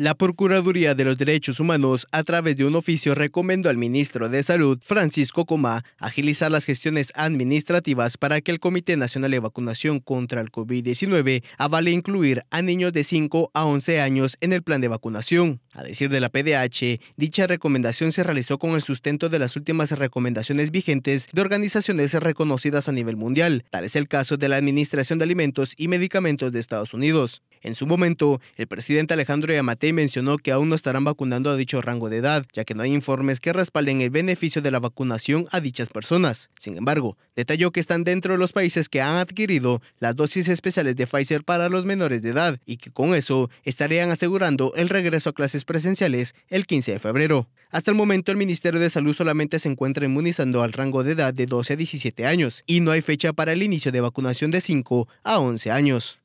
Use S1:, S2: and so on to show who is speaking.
S1: La Procuraduría de los Derechos Humanos, a través de un oficio, recomendó al ministro de Salud, Francisco Comá, agilizar las gestiones administrativas para que el Comité Nacional de Vacunación contra el COVID-19 avale incluir a niños de 5 a 11 años en el plan de vacunación. A decir de la PDH, dicha recomendación se realizó con el sustento de las últimas recomendaciones vigentes de organizaciones reconocidas a nivel mundial. Tal es el caso de la Administración de Alimentos y Medicamentos de Estados Unidos. En su momento, el presidente Alejandro Yamatei mencionó que aún no estarán vacunando a dicho rango de edad, ya que no hay informes que respalden el beneficio de la vacunación a dichas personas. Sin embargo, detalló que están dentro de los países que han adquirido las dosis especiales de Pfizer para los menores de edad y que con eso estarían asegurando el regreso a clases presenciales el 15 de febrero. Hasta el momento, el Ministerio de Salud solamente se encuentra inmunizando al rango de edad de 12 a 17 años y no hay fecha para el inicio de vacunación de 5 a 11 años.